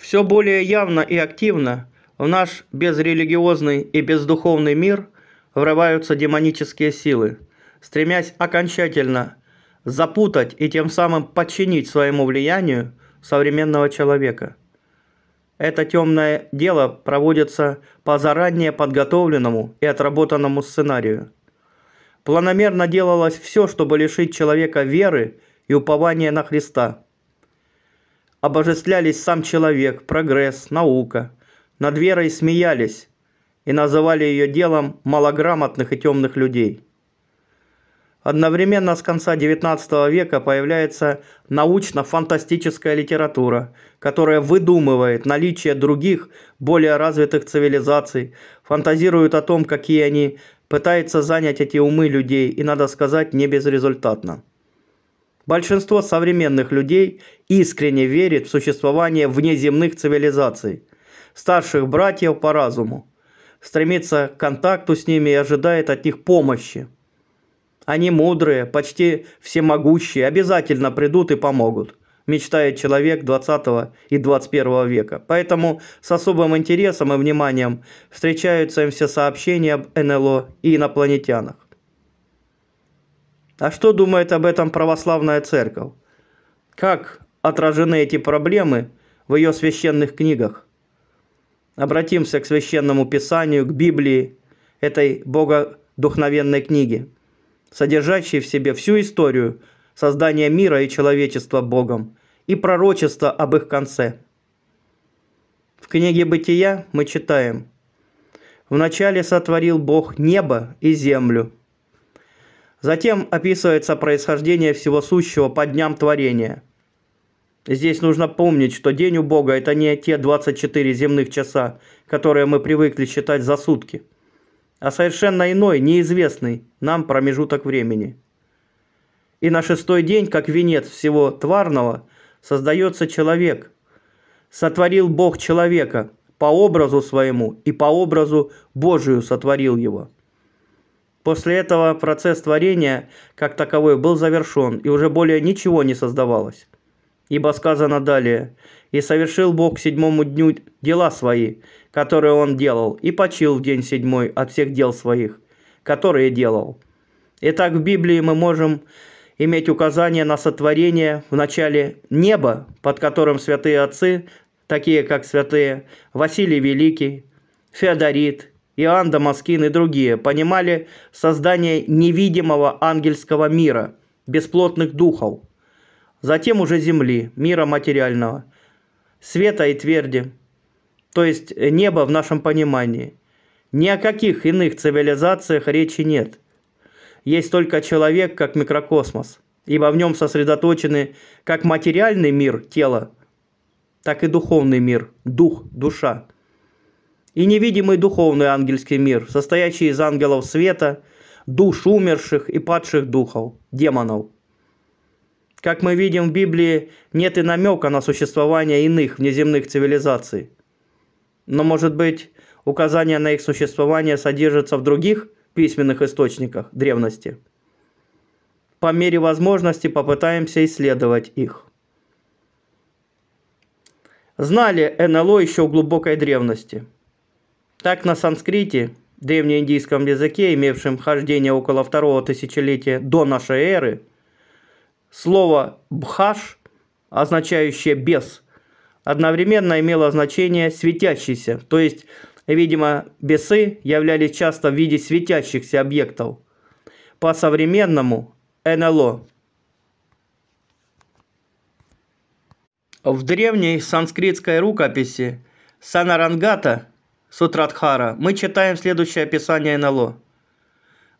Все более явно и активно в наш безрелигиозный и бездуховный мир врываются демонические силы, стремясь окончательно запутать и тем самым подчинить своему влиянию современного человека. Это темное дело проводится по заранее подготовленному и отработанному сценарию. Планомерно делалось все, чтобы лишить человека веры и упования на Христа – обожествлялись сам человек, прогресс, наука. Над верой смеялись и называли ее делом малограмотных и темных людей. Одновременно с конца XIX века появляется научно-фантастическая литература, которая выдумывает наличие других, более развитых цивилизаций, фантазирует о том, какие они, пытается занять эти умы людей, и, надо сказать, не безрезультатно большинство современных людей искренне верит в существование внеземных цивилизаций, старших братьев по разуму, стремится к контакту с ними и ожидает от них помощи. Они мудрые, почти всемогущие, обязательно придут и помогут, мечтает человек 20 и 21 века. Поэтому с особым интересом и вниманием встречаются им все сообщения об НЛО и инопланетянах. А что думает об этом православная церковь? Как отражены эти проблемы в ее священных книгах? Обратимся к священному писанию, к Библии, этой богодухновенной книге, содержащей в себе всю историю создания мира и человечества Богом и пророчество об их конце. В книге «Бытия» мы читаем «Вначале сотворил Бог небо и землю» Затем описывается происхождение всего сущего по дням творения. Здесь нужно помнить, что день у Бога – это не те 24 земных часа, которые мы привыкли считать за сутки, а совершенно иной, неизвестный нам промежуток времени. И на шестой день, как венец всего тварного, создается человек. Сотворил Бог человека по образу своему и по образу Божию сотворил его. После этого процесс творения, как таковой, был завершен, и уже более ничего не создавалось. Ибо сказано далее, «И совершил Бог к седьмому дню дела свои, которые Он делал, и почил в день седьмой от всех дел своих, которые делал». Итак, в Библии мы можем иметь указание на сотворение в начале неба, под которым святые отцы, такие как святые Василий Великий, Феодорит, Иоанн Дамаскин и другие понимали создание невидимого ангельского мира, бесплотных духов, затем уже земли, мира материального, света и тверди, то есть небо в нашем понимании. Ни о каких иных цивилизациях речи нет. Есть только человек как микрокосмос, ибо в нем сосредоточены как материальный мир тела, так и духовный мир, дух, душа – и невидимый духовный ангельский мир, состоящий из ангелов света, душ умерших и падших духов, демонов. Как мы видим в Библии, нет и намека на существование иных внеземных цивилизаций. Но, может быть, указание на их существование содержится в других письменных источниках древности? По мере возможности попытаемся исследовать их. Знали НЛО еще в глубокой древности – так на санскрите, древнеиндийском языке, имевшем хождение около второго тысячелетия до нашей эры, слово «бхаш», означающее «без», одновременно имело значение «светящийся», то есть, видимо, бесы являлись часто в виде светящихся объектов. По-современному – НЛО. В древней санскритской рукописи Санарангата Сутрадхара, мы читаем следующее описание НЛО.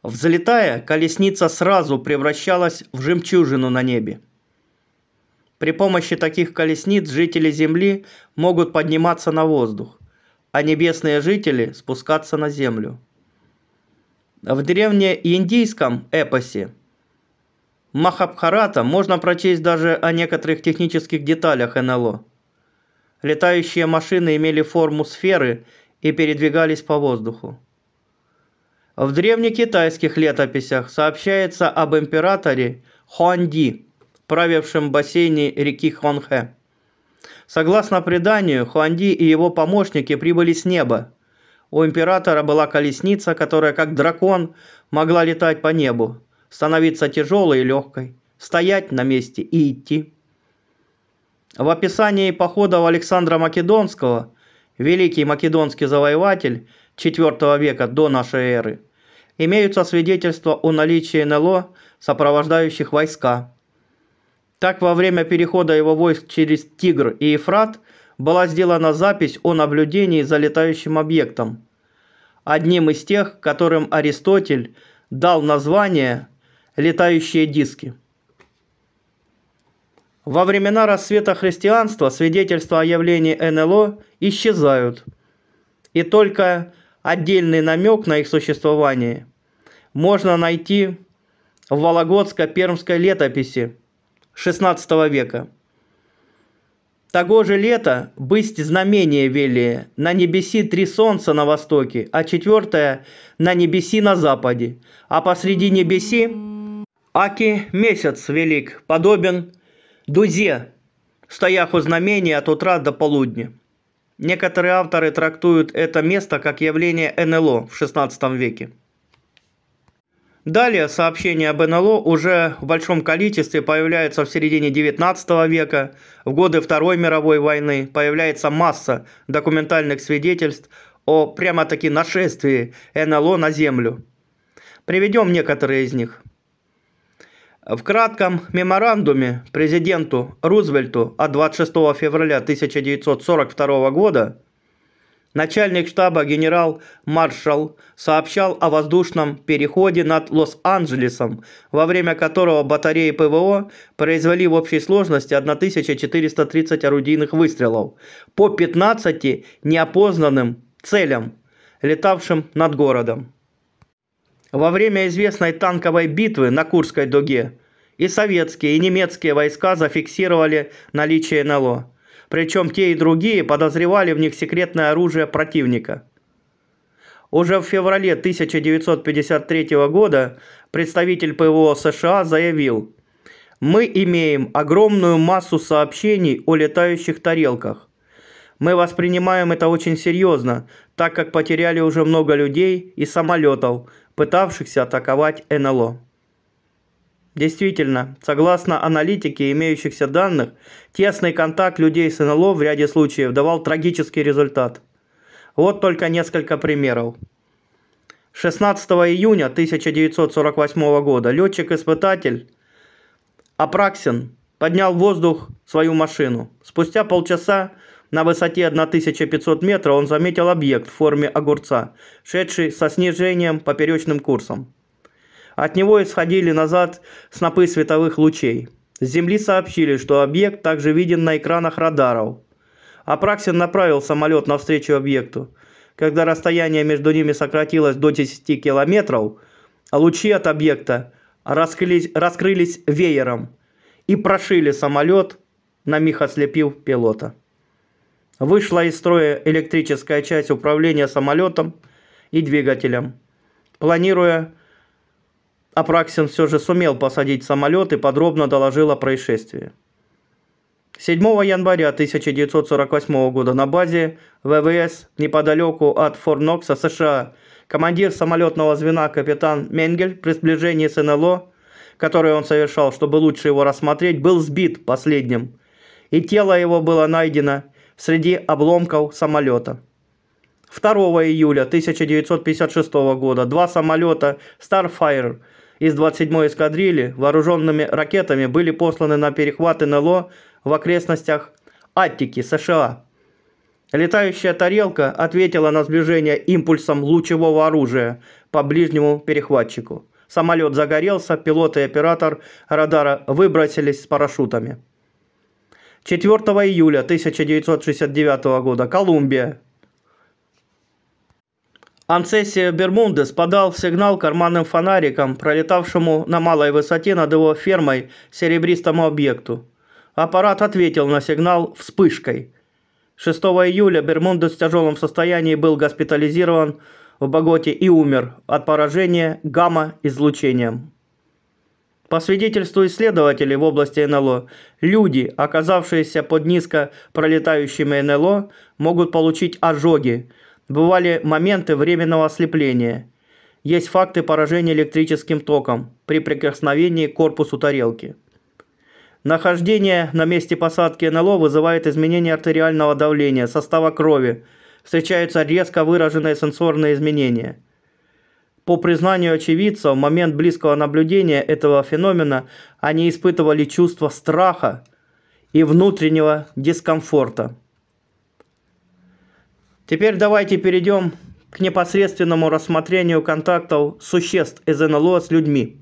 Взлетая, колесница сразу превращалась в жемчужину на небе. При помощи таких колесниц жители Земли могут подниматься на воздух, а небесные жители спускаться на землю. В древнеиндийском эпосе Махабхарата можно прочесть даже о некоторых технических деталях НЛО. Летающие машины имели форму сферы – и передвигались по воздуху. В древнекитайских летописях сообщается об императоре Хуанди, правившем бассейне реки Хуанхэ. Согласно преданию, Хуанди и его помощники прибыли с неба. У императора была колесница, которая, как дракон, могла летать по небу, становиться тяжелой и легкой, стоять на месте и идти. В описании походов Александра Македонского – великий македонский завоеватель IV века до нашей эры, имеются свидетельства о наличии НЛО, сопровождающих войска. Так, во время перехода его войск через Тигр и Ефрат была сделана запись о наблюдении за летающим объектом, одним из тех, которым Аристотель дал название «летающие диски». Во времена расцвета христианства свидетельства о явлении НЛО исчезают, и только отдельный намек на их существование можно найти в Вологодско-Пермской летописи XVI века. Того же лета бысть знамение велие, на небеси три солнца на востоке, а четвертое на небеси на западе, а посреди небеси аки месяц велик, подобен дузе, стоях у знамения от утра до полудня. Некоторые авторы трактуют это место как явление НЛО в XVI веке. Далее сообщения об НЛО уже в большом количестве появляются в середине 19 века, в годы Второй мировой войны появляется масса документальных свидетельств о прямо-таки нашествии НЛО на Землю. Приведем некоторые из них. В кратком меморандуме президенту Рузвельту от 26 февраля 1942 года начальник штаба генерал-маршал сообщал о воздушном переходе над Лос-Анджелесом, во время которого батареи ПВО произвели в общей сложности 1430 орудийных выстрелов по 15 неопознанным целям, летавшим над городом. Во время известной танковой битвы на Курской дуге и советские, и немецкие войска зафиксировали наличие НЛО. Причем те и другие подозревали в них секретное оружие противника. Уже в феврале 1953 года представитель ПВО США заявил, «Мы имеем огромную массу сообщений о летающих тарелках. Мы воспринимаем это очень серьезно, так как потеряли уже много людей и самолетов пытавшихся атаковать НЛО. Действительно, согласно аналитике имеющихся данных, тесный контакт людей с НЛО в ряде случаев давал трагический результат. Вот только несколько примеров. 16 июня 1948 года летчик-испытатель Апраксин поднял в воздух свою машину. Спустя полчаса на высоте 1500 метров он заметил объект в форме огурца, шедший со снижением поперечным курсом. От него исходили назад снопы световых лучей. С Земли сообщили, что объект также виден на экранах радаров. Апраксин направил самолет навстречу объекту. Когда расстояние между ними сократилось до 10 километров, лучи от объекта раскрылись, раскрылись веером и прошили самолет, на миг ослепив пилота. Вышла из строя электрическая часть управления самолетом и двигателем. Планируя, Апраксин все же сумел посадить самолет и подробно доложил о происшествии. 7 января 1948 года на базе ВВС неподалеку от Форнокса, США, командир самолетного звена капитан Менгель при сближении с НЛО, которое он совершал, чтобы лучше его рассмотреть, был сбит последним, и тело его было найдено – среди обломков самолета. 2 июля 1956 года два самолета Starfire из 27-й эскадрильи вооруженными ракетами были посланы на перехват НЛО в окрестностях Аттики, США. Летающая тарелка ответила на сближение импульсом лучевого оружия по ближнему перехватчику. Самолет загорелся, пилот и оператор радара выбросились с парашютами. 4 июля 1969 года Колумбия. Ансесия Бермундес подал сигнал карманным фонариком, пролетавшему на малой высоте над его фермой серебристому объекту. Аппарат ответил на сигнал вспышкой. 6 июля Бермундес в тяжелом состоянии был госпитализирован в Боготе и умер от поражения гамма-излучением. По свидетельству исследователей в области НЛО, люди, оказавшиеся под низко пролетающими НЛО, могут получить ожоги. Бывали моменты временного ослепления. Есть факты поражения электрическим током при прикосновении к корпусу тарелки. Нахождение на месте посадки НЛО вызывает изменение артериального давления, состава крови. Встречаются резко выраженные сенсорные изменения – по признанию очевидцев, в момент близкого наблюдения этого феномена они испытывали чувство страха и внутреннего дискомфорта. Теперь давайте перейдем к непосредственному рассмотрению контактов существ из НЛО с людьми.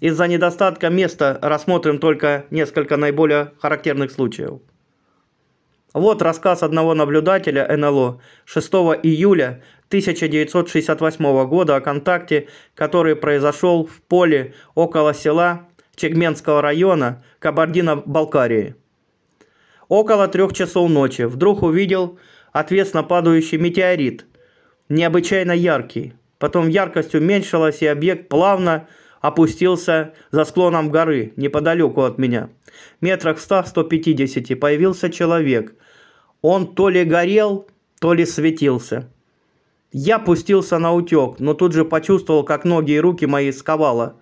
Из-за недостатка места рассмотрим только несколько наиболее характерных случаев. Вот рассказ одного наблюдателя НЛО 6 июля 1968 года о контакте, который произошел в поле около села Чегменского района Кабардино-Балкарии. Около трех часов ночи вдруг увидел отвесно падающий метеорит, необычайно яркий. Потом яркость уменьшилась, и объект плавно опустился за склоном горы, неподалеку от меня. Метрах 100-150 появился человек. Он то ли горел, то ли светился. Я пустился на утек, но тут же почувствовал, как ноги и руки мои сковало.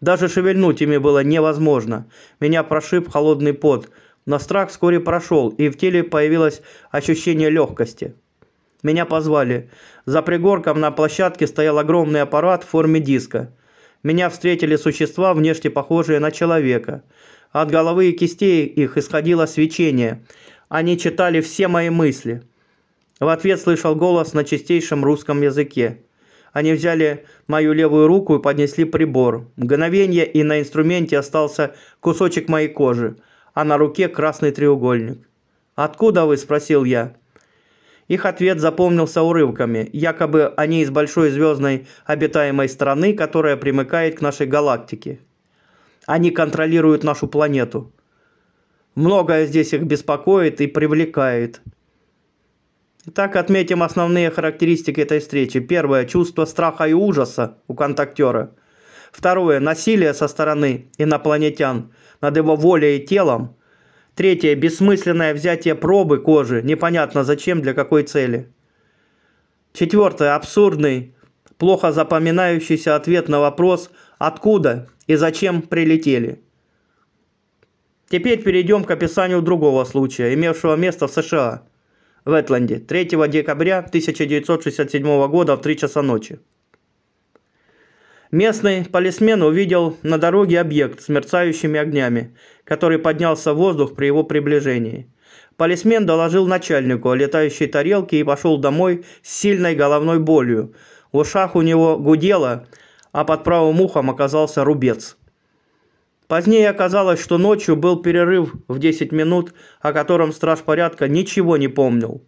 Даже шевельнуть ими было невозможно. Меня прошиб холодный пот, но страх вскоре прошел, и в теле появилось ощущение легкости. Меня позвали. За пригорком на площадке стоял огромный аппарат в форме диска. Меня встретили существа, внешне похожие на человека. От головы и кистей их исходило свечение. Они читали все мои мысли. В ответ слышал голос на чистейшем русском языке. Они взяли мою левую руку и поднесли прибор. Мгновение, и на инструменте остался кусочек моей кожи, а на руке красный треугольник. «Откуда вы?» – спросил я. Их ответ запомнился урывками. Якобы они из большой звездной обитаемой страны, которая примыкает к нашей галактике. Они контролируют нашу планету. Многое здесь их беспокоит и привлекает – Итак, отметим основные характеристики этой встречи. Первое. Чувство страха и ужаса у контактера. Второе. Насилие со стороны инопланетян над его волей и телом. Третье. Бессмысленное взятие пробы кожи. Непонятно зачем, для какой цели. Четвертое. Абсурдный, плохо запоминающийся ответ на вопрос «Откуда и зачем прилетели?». Теперь перейдем к описанию другого случая, имевшего место в США – в Этленде 3 декабря 1967 года в 3 часа ночи. Местный полисмен увидел на дороге объект с мерцающими огнями, который поднялся в воздух при его приближении. Полисмен доложил начальнику о летающей тарелке и пошел домой с сильной головной болью. В ушах у него гудело, а под правым ухом оказался рубец. Позднее оказалось, что ночью был перерыв в 10 минут, о котором страж порядка ничего не помнил.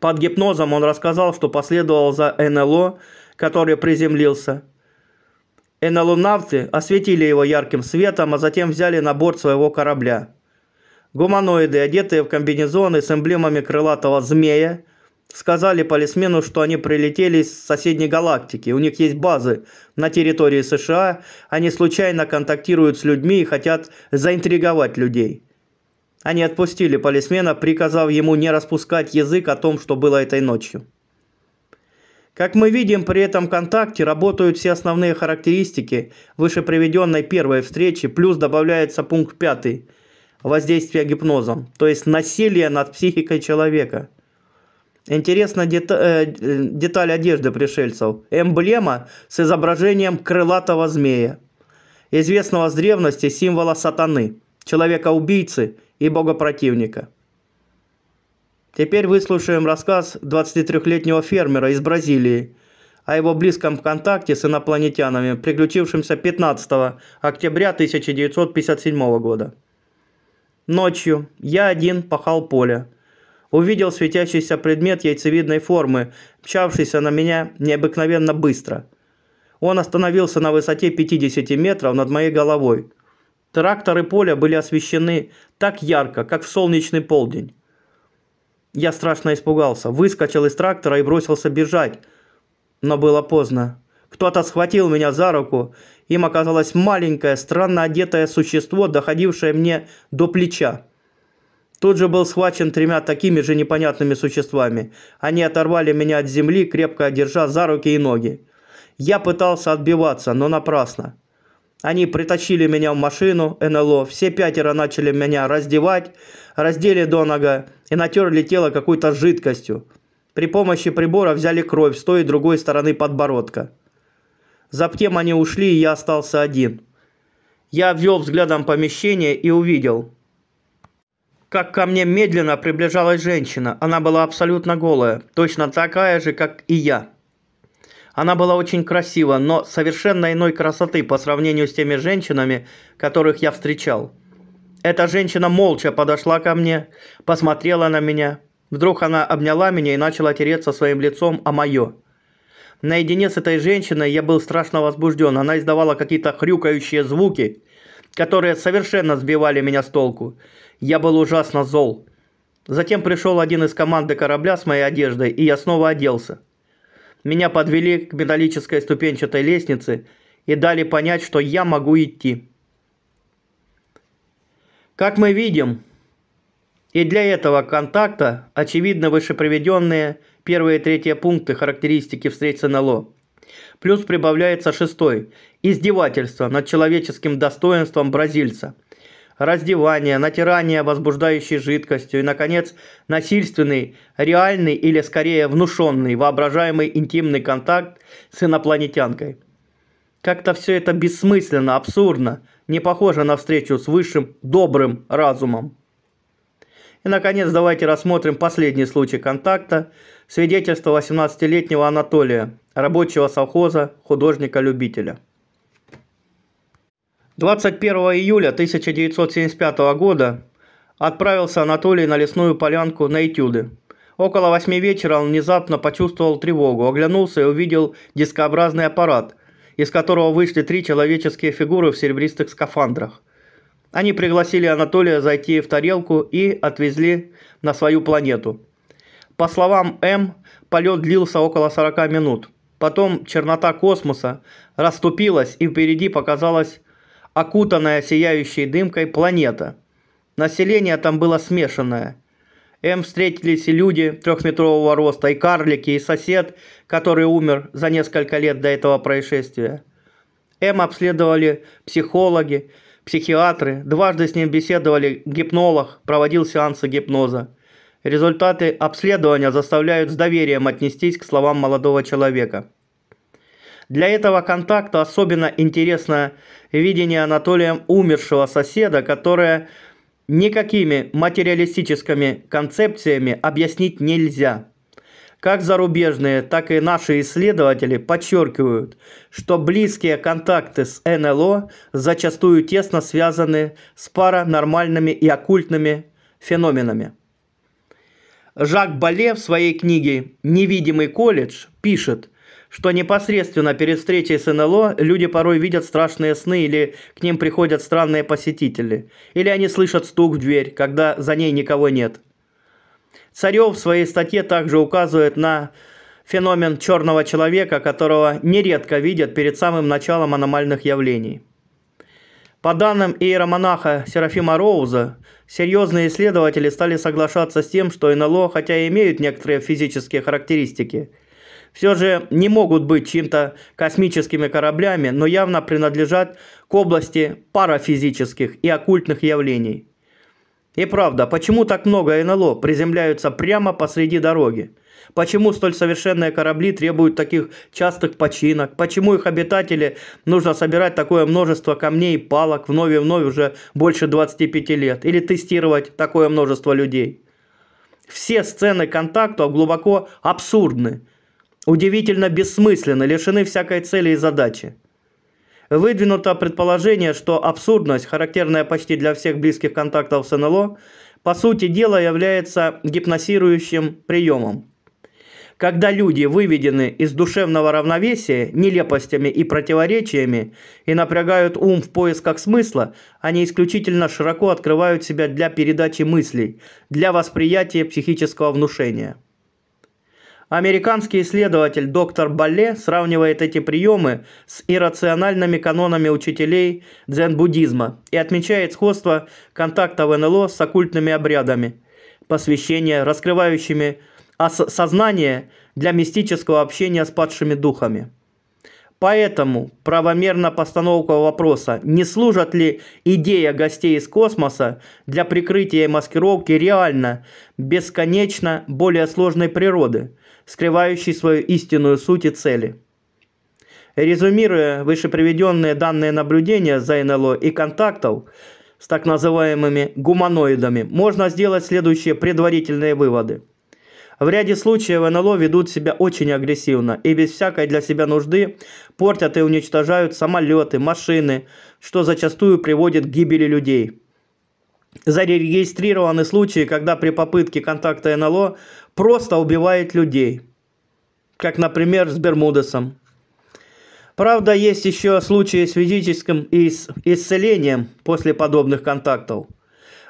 Под гипнозом он рассказал, что последовал за НЛО, который приземлился. НЛО-навты осветили его ярким светом, а затем взяли на борт своего корабля. Гуманоиды, одетые в комбинезоны с эмблемами крылатого змея, сказали полисмену, что они прилетели с соседней галактики. У них есть базы на территории США. Они случайно контактируют с людьми и хотят заинтриговать людей. Они отпустили полисмена, приказав ему не распускать язык о том, что было этой ночью. Как мы видим, при этом контакте работают все основные характеристики выше приведенной первой встречи, плюс добавляется пункт пятый – воздействие гипнозом, то есть насилие над психикой человека – Интересна дета- э, деталь одежды пришельцев. Эмблема с изображением крылатого змея, известного с древности символа сатаны, человека-убийцы и богопротивника. Теперь выслушаем рассказ 23-летнего фермера из Бразилии о его близком контакте с инопланетянами, приключившимся 15 октября 1957 года. Ночью я один пахал поле – Увидел светящийся предмет яйцевидной формы, мчавшийся на меня необыкновенно быстро. Он остановился на высоте 50 метров над моей головой. Тракторы поля были освещены так ярко, как в солнечный полдень. Я страшно испугался, выскочил из трактора и бросился бежать. Но было поздно. Кто-то схватил меня за руку. Им оказалось маленькое, странно одетое существо, доходившее мне до плеча. Тут же был схвачен тремя такими же непонятными существами. Они оторвали меня от земли, крепко держа за руки и ноги. Я пытался отбиваться, но напрасно. Они притащили меня в машину НЛО, все пятеро начали меня раздевать, раздели до нога и натерли тело какой-то жидкостью. При помощи прибора взяли кровь с той и другой стороны подбородка. Затем они ушли, и я остался один. Я обвел взглядом помещение и увидел – как ко мне медленно приближалась женщина. Она была абсолютно голая, точно такая же, как и я. Она была очень красива, но совершенно иной красоты по сравнению с теми женщинами, которых я встречал. Эта женщина молча подошла ко мне, посмотрела на меня. Вдруг она обняла меня и начала тереться своим лицом о мое. Наедине с этой женщиной я был страшно возбужден. Она издавала какие-то хрюкающие звуки, которые совершенно сбивали меня с толку. Я был ужасно зол. Затем пришел один из команды корабля с моей одеждой, и я снова оделся. Меня подвели к металлической ступенчатой лестнице и дали понять, что я могу идти. Как мы видим, и для этого контакта очевидно вышеприведенные первые и третьи пункты характеристики встреч с НЛО. Плюс прибавляется шестой – издевательство над человеческим достоинством бразильца – раздевание, натирание возбуждающей жидкостью и, наконец, насильственный, реальный или, скорее, внушенный, воображаемый интимный контакт с инопланетянкой. Как-то все это бессмысленно, абсурдно, не похоже на встречу с высшим добрым разумом. И, наконец, давайте рассмотрим последний случай контакта – свидетельство 18-летнего Анатолия, рабочего совхоза, художника-любителя. 21 июля 1975 года отправился Анатолий на лесную полянку на этюды. Около восьми вечера он внезапно почувствовал тревогу, оглянулся и увидел дискообразный аппарат, из которого вышли три человеческие фигуры в серебристых скафандрах. Они пригласили Анатолия зайти в тарелку и отвезли на свою планету. По словам М, полет длился около 40 минут. Потом чернота космоса расступилась и впереди показалась окутанная сияющей дымкой планета. Население там было смешанное. М эм встретились и люди трехметрового роста, и карлики, и сосед, который умер за несколько лет до этого происшествия. М эм обследовали психологи, психиатры, дважды с ним беседовали гипнолог, проводил сеансы гипноза. Результаты обследования заставляют с доверием отнестись к словам молодого человека – для этого контакта особенно интересно видение Анатолием умершего соседа, которое никакими материалистическими концепциями объяснить нельзя. Как зарубежные, так и наши исследователи подчеркивают, что близкие контакты с НЛО зачастую тесно связаны с паранормальными и оккультными феноменами. Жак Бале в своей книге «Невидимый колледж» пишет – что непосредственно перед встречей с НЛО люди порой видят страшные сны или к ним приходят странные посетители, или они слышат стук в дверь, когда за ней никого нет. Царев в своей статье также указывает на феномен черного человека, которого нередко видят перед самым началом аномальных явлений. По данным иеромонаха Серафима Роуза, серьезные исследователи стали соглашаться с тем, что НЛО, хотя и имеют некоторые физические характеристики – все же не могут быть чем-то космическими кораблями, но явно принадлежат к области парафизических и оккультных явлений. И правда, почему так много НЛО приземляются прямо посреди дороги? Почему столь совершенные корабли требуют таких частых починок? Почему их обитатели нужно собирать такое множество камней и палок вновь и вновь уже больше 25 лет? Или тестировать такое множество людей? Все сцены контактов глубоко абсурдны удивительно бессмысленны, лишены всякой цели и задачи. Выдвинуто предположение, что абсурдность, характерная почти для всех близких контактов с НЛО, по сути дела является гипнотизирующим приемом. Когда люди выведены из душевного равновесия нелепостями и противоречиями и напрягают ум в поисках смысла, они исключительно широко открывают себя для передачи мыслей, для восприятия психического внушения. Американский исследователь доктор Балле сравнивает эти приемы с иррациональными канонами учителей дзен-буддизма и отмечает сходство контактов НЛО с оккультными обрядами посвящения, раскрывающими сознание для мистического общения с падшими духами. Поэтому правомерна постановка вопроса, не служат ли идея гостей из космоса для прикрытия и маскировки реально, бесконечно более сложной природы, скрывающей свою истинную суть и цели. Резюмируя выше приведенные данные наблюдения за НЛО и контактов с так называемыми гуманоидами, можно сделать следующие предварительные выводы – в ряде случаев НЛО ведут себя очень агрессивно и без всякой для себя нужды портят и уничтожают самолеты, машины, что зачастую приводит к гибели людей. Зарегистрированы случаи, когда при попытке контакта НЛО просто убивает людей, как, например, с Бермудесом. Правда, есть еще случаи с физическим исцелением после подобных контактов –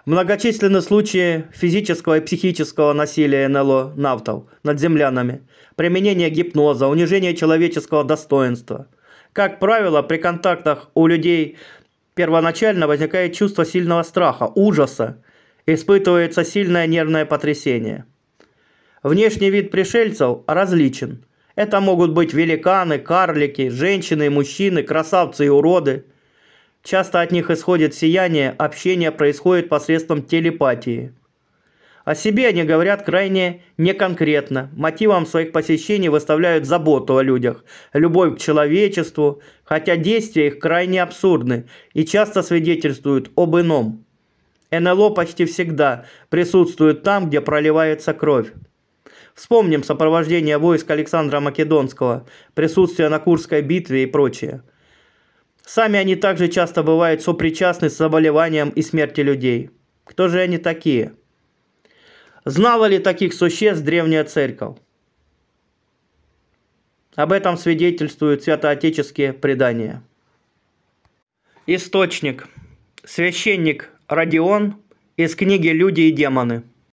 Многочисленны случаи физического и психического насилия НЛО «Навтов» над землянами, применение гипноза, унижение человеческого достоинства. Как правило, при контактах у людей первоначально возникает чувство сильного страха, ужаса, испытывается сильное нервное потрясение. Внешний вид пришельцев различен. Это могут быть великаны, карлики, женщины и мужчины, красавцы и уроды – Часто от них исходит сияние, общение происходит посредством телепатии. О себе они говорят крайне неконкретно. Мотивом своих посещений выставляют заботу о людях, любовь к человечеству, хотя действия их крайне абсурдны и часто свидетельствуют об ином. НЛО почти всегда присутствует там, где проливается кровь. Вспомним сопровождение войск Александра Македонского, присутствие на Курской битве и прочее – Сами они также часто бывают сопричастны с заболеванием и смерти людей. Кто же они такие? Знала ли таких существ древняя церковь? Об этом свидетельствуют святоотеческие предания. Источник. Священник Родион из книги «Люди и демоны».